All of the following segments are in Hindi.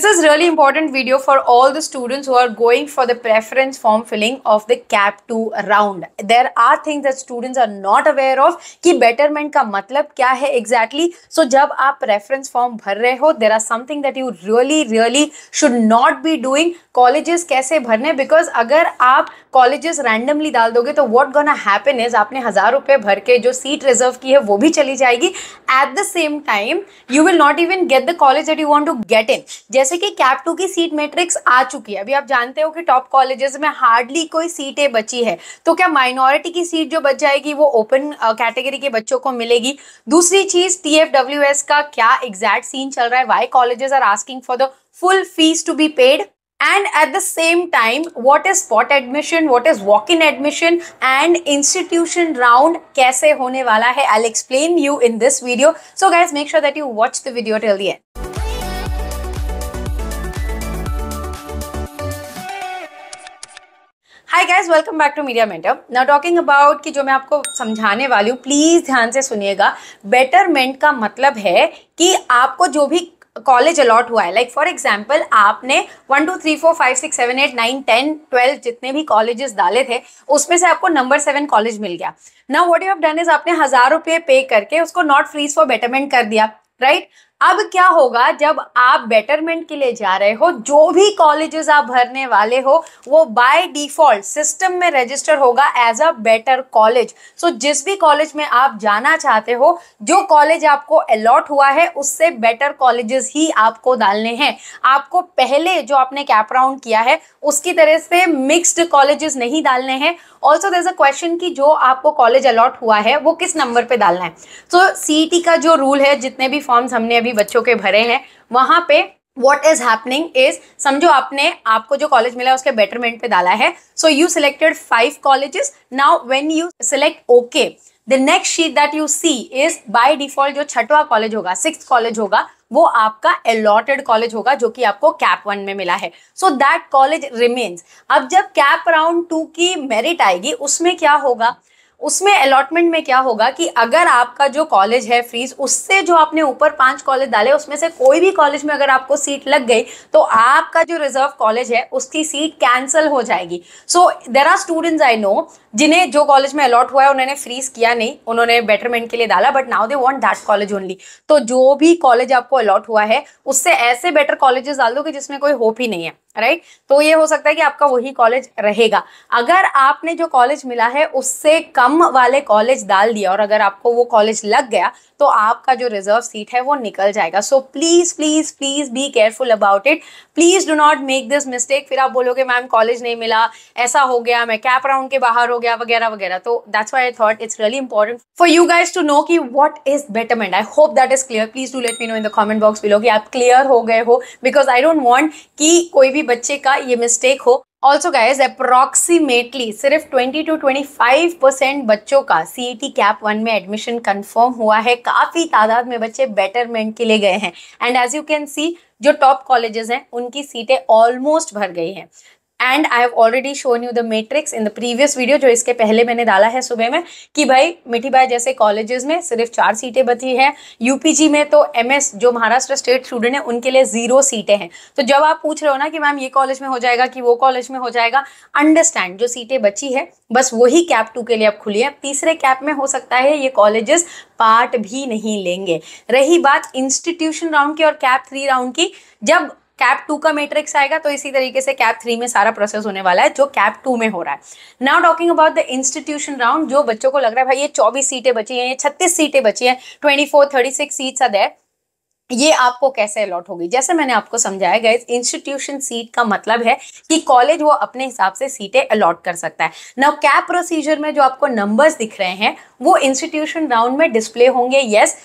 This is really important video for all the students who are going for the preference form filling of the CAP 2 round. There are things that students are not aware of कि betterment का मतलब क्या है exactly. So जब आप preference form भर रहे हो there are something that you really really should not be doing. Colleges कैसे भरने because अगर आप colleges randomly डाल दोगे तो what gonna happen is आपने हज़ार रुपये भर के जो seat reserve की है वो भी चली जाएगी. At the same time you will not even get the college that you want to get in. जैसे जैसे कि कैप टू की सीट मैट्रिक्स आ चुकी है अभी आप जानते हो कि टॉप कॉलेजेस में हार्डली कोई सीटें बची है तो क्या माइनॉरिटी की सीट जो बच जाएगी वो ओपन कैटेगरी के बच्चों को मिलेगी दूसरी चीज टी का क्या एग्जैक्ट सीन चल रहा है why colleges are asking for the full fees to be paid and at the same time what is spot admission what is walk in admission and institution round kaise hone wala hai i'll explain you in this video so guys make sure that you watch the video till the end hi guys welcome back to media mentor now talking about कि जो मैं आपको समझाने वाली हूँ प्लीज़ ध्यान से सुनिएगा बेटरमेंट का मतलब है कि आपको जो भी कॉलेज अलॉट हुआ है लाइक फॉर एग्जाम्पल आपने one two three four five six seven eight nine ten twelve जितने भी कॉलेजेस डाले थे उसमें से आपको नंबर सेवन कॉलेज मिल गया ना what you have done is आपने हज़ार रुपये पे करके उसको नॉट फ्रीज फॉर बेटरमेंट कर दिया राइट right? अब क्या होगा जब आप बेटरमेंट के लिए जा रहे हो जो भी कॉलेजेस आप भरने वाले हो वो बाय डिफॉल्ट सिस्टम में रजिस्टर होगा as a better college so जिस भी कॉलेज में आप जाना चाहते हो जो कॉलेज आपको अलॉट हुआ है उससे बेटर कॉलेजेस ही आपको डालने हैं आपको पहले जो आपने कैप राउंड किया है उसकी तरह से मिक्सड कॉलेजेस नहीं डालने हैं ऑल्सो देर अ क्वेश्चन कि जो आपको कॉलेज अलॉट हुआ है वो किस नंबर पर डालना है सो so, सी e का जो रूल है जितने भी फॉर्म्स हमने अभी भी बच्चों के भरे हैं वहां पे वॉट इज हैपनिंग इज समझो आपने आपको जो कॉलेज मिला है उसके बेटरमेंट पे डाला है so you selected five colleges now when you select okay the next sheet that you see is by default जो छठवा कॉलेज होगा सिक्स कॉलेज होगा वो आपका अलॉटेड कॉलेज होगा जो कि आपको कैप वन में मिला है सो दैट कॉलेज रिमेन्स अब जब कैप राउंड टू की मेरिट आएगी उसमें क्या होगा उसमें अलॉटमेंट में क्या होगा कि अगर आपका जो कॉलेज है फ्रीज उससे जो आपने ऊपर पांच कॉलेज डाले उसमें से कोई भी कॉलेज में अगर आपको सीट लग गई तो आपका जो रिजर्व कॉलेज है उसकी सीट कैंसिल हो जाएगी so there are students I know जिन्हें जो कॉलेज में अलॉट हुआ है उन्होंने फ्रीज किया नहीं उन्होंने बेटरमेंट के लिए डाला but now they want that college only तो जो भी कॉलेज आपको अलॉट हुआ है उससे ऐसे बेटर कॉलेजेस डाल दो कि जिसमें कोई होप ही नहीं है राइट तो ये हो सकता है कि आपका वही कॉलेज रहेगा अगर आपने जो कॉलेज मिला है उससे कम वाले कॉलेज डाल दिया और अगर आपको वो कॉलेज लग गया तो आपका जो रिजर्व सीट है वो निकल जाएगा so please please please be careful about it please do not make this mistake फिर आप बोलोगे मैम कॉलेज नहीं मिला ऐसा हो गया मैं कैप राउंड के बाहर हो गया वगैरह वगैरह तो that's why I thought it's really important for you guys to know कि what is betterment I hope that is clear please do let me know in the comment box below कि आप क्लियर हो गए हो बिकॉज आई डोंट वॉन्ट कि कोई भी बच्चे का ये मिस्टेक हो ऑल्सो गाइज अप्रॉक्सीमेटली सिर्फ 20 टू 25 परसेंट बच्चों का C E T CAP one में एडमिशन कन्फर्म हुआ है काफ़ी तादाद में बच्चे बेटरमेंट के लिए गए हैं and as you can see जो टॉप कॉलेजेस हैं उनकी सीटें ऑलमोस्ट भर गई हैं and I have already shown you the matrix in the previous video जो इसके पहले मैंने डाला है सुबह में कि भाई मिठी भाई जैसे कॉलेजेस में सिर्फ चार सीटें बची हैं यूपीजी में तो एमएस जो महाराष्ट्र स्टेट स्टूडेंट है उनके लिए जीरो सीटें हैं तो जब आप पूछ रहे हो ना कि मैम ये कॉलेज में हो जाएगा कि वो कॉलेज में हो जाएगा अंडरस्टैंड जो सीटें बची है बस वही कैप टू के लिए अब खुली है तीसरे कैप में हो सकता है ये कॉलेजेस पार्ट भी नहीं लेंगे रही बात इंस्टीट्यूशन राउंड की और कैप थ्री राउंड की जब कैप टू का मैट्रिक्स आएगा तो इसी तरीके से कैप थ्री में सारा प्रोसेस होने वाला है जो कैप टू में हो रहा है now talking about the institution round जो बच्चों को लग रहा है भाई ये चौबीस सीटें बची हैं ये छत्तीस सीटें बची हैं twenty four thirty six seat सद है ये आपको कैसे अलॉट होगी जैसे मैंने आपको समझाया गया इंस्टीट्यूशन सीट का मतलब है कि कॉलेज वो अपने हिसाब से सीटें अलॉट कर सकता है नाउ कैप प्रोसीजर में जो आपको नंबर्स दिख रहे हैं वो इंस्टीट्यूशन राउंड में डिस्प्ले होंगे येस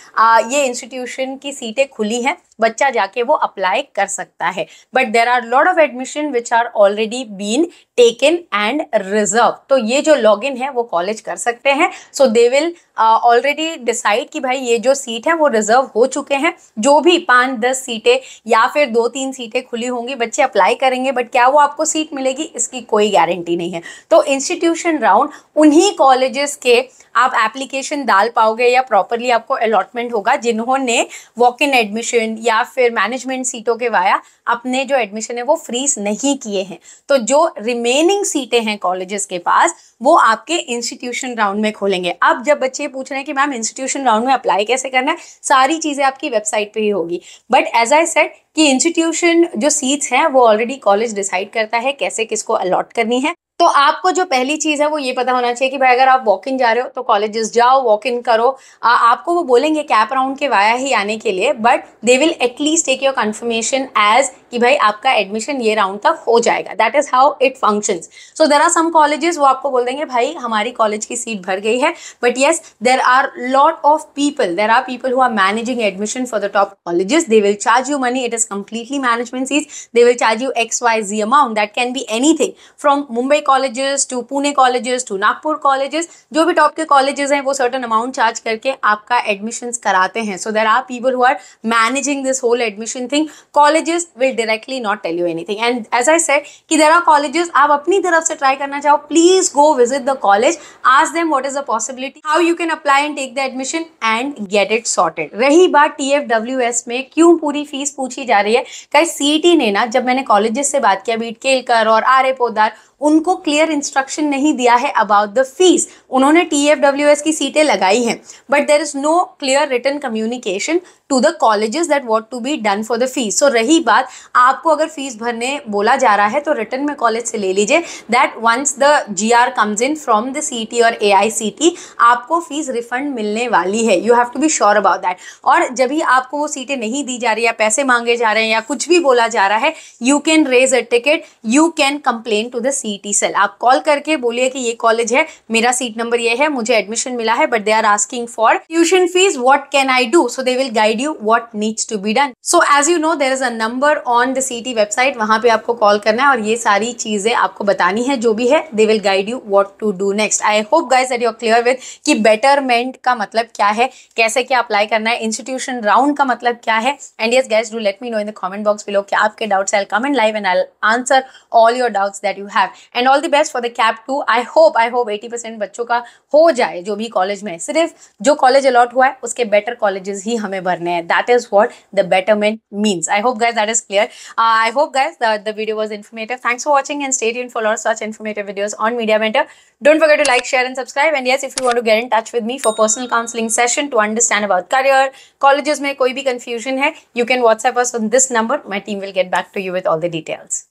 ये इंस्टीट्यूशन की सीटें खुली हैं बच्चा जाके वो अप्लाई कर सकता है but there are lot of admission which are already been taken and reserve तो ये जो लॉग इन है वो कॉलेज कर सकते हैं so they will already decide कि भाई ये जो सीट है वो रिजर्व हो चुके हैं जो भी पाँच दस सीटें या फिर दो तीन सीटें खुली होंगी बच्चे अप्लाई करेंगे बट क्या वो आपको सीट मिलेगी इसकी कोई गारंटी नहीं है तो इंस्टीट्यूशन राउंड उन्हीं कॉलेजेस के आप एप्लीकेशन डाल पाओगे या प्रॉपरली आपको अलॉटमेंट होगा जिन्होंने वॉक इन एडमिशन या फिर मैनेजमेंट सीटों के वाया अपने जो एडमिशन है वो फ्रीज नहीं किए हैं तो जो रिमेनिंग सीटें हैं कॉलेजेस के पास वो आपके इंस्टीट्यूशन राउंड में खोलेंगे अब जब बच्चे पूछ रहे हैं कि मैम इंस्टीट्यूशन राउंड में अप्लाई कैसे करना है सारी चीज़ें आपकी वेबसाइट पर ही होगी बट एज आई सेट कि इंस्टीट्यूशन जो सीट्स हैं वो ऑलरेडी कॉलेज डिसाइड करता है कैसे किसको अलॉट करनी है तो आपको जो पहली चीज़ है वो ये पता होना चाहिए कि भाई अगर आप वॉक इन जा रहे हो तो कॉलेजेस जाओ वॉक इन करो आ, आपको वो बोलेंगे कैप राउंड के वाया ही आने के लिए but they will at least take your confirmation as कि भाई आपका एडमिशन ये राउंड तक हो जाएगा that is how it function so there are some colleges वो आपको बोल देंगे भाई हमारी कॉलेज की सीट भर गई है but yes there are lot of people there are people who are managing admission for the top colleges they will charge you money it is completely management seat they will charge you x y z amount that can be any from Mumbai colleges to Pune colleges to Nagpur colleges जो भी टॉप के कॉलेजेस हैं वो सर्टन अमाउंट चार्ज करके आपका एडमिशन्स कराते हैं so there are people who are managing this whole admission thing colleges will directly not tell you anything and as I said कि देर आर कॉलेजेस आप अपनी तरफ से ट्राई करना चाहो please go visit the college ask them what is the possibility how you can apply and take the admission and get it sorted रही बात टी एफ डब्ल्यू एस में क्यों पूरी फीस पूछी जा रही है कई सी टी ने ना जब मैंने कॉलेजेस से बात किया बीट केलकर e और आर ए पोदार उनको क्लियर इंस्ट्रक्शन नहीं दिया है अबाउट द फीस उन्होंने टी एफ डब्ल्यू एस की सीटें लगाई हैं but there is no clear return communication to the colleges that what to be done for the fees so रही बात आपको अगर फीस भरने बोला जा रहा है तो रिटर्न में कॉलेज से ले लीजिए that once the G R comes in from the C T और ए आई सी टी आपको फीस रिफंड मिलने वाली है you have to be sure about that और जब भी आपको वो सीटें नहीं दी जा रही या पैसे मांगे जा रहे हैं या कुछ भी बोला जा रहा है you can raise a ticket you can complain to the C T cell आप कॉल करके बोलिए कि ये कॉलेज है मेरा सीट नंबर ये है मुझे एडमिशन मिला है but they are asking for tuition fees what can I do so they will guide you what needs to be done so as you know there is a number on the C website वहां पे आपको कॉल करना है और ये सारी चीजें आपको बतानी है जो भी है they will guide you what to do next I hope guys at your clear with की बेटरमेंट का मतलब क्या है कैसे क्या अप्लाई करना है इंस्टीट्यूशन राउंड का मतलब क्या है and yes guys do let me know in the comment box below कि आपके doubts I comment live and I answer all your doubts that you have and all the best for the CAP two I hope I hope eighty percent बच्चों का आपका हो जाए जो भी कॉलेज में सिर्फ जो कॉलेज अलॉट हुआ है उसके बेटर कॉलेजेस ही हमें भरने हैं that is what the betterment means I hope guess that is clear I hope guess the video was informative thanks for watching and stay tuned follower such informative videos on media matter don't forget to like share and subscribe and yes if you want to get in touch with me for personal counselling session to understand about career colleges में कोई भी कंफ्यूजन है you can WhatsApp us on this number my team will get back to you with all the details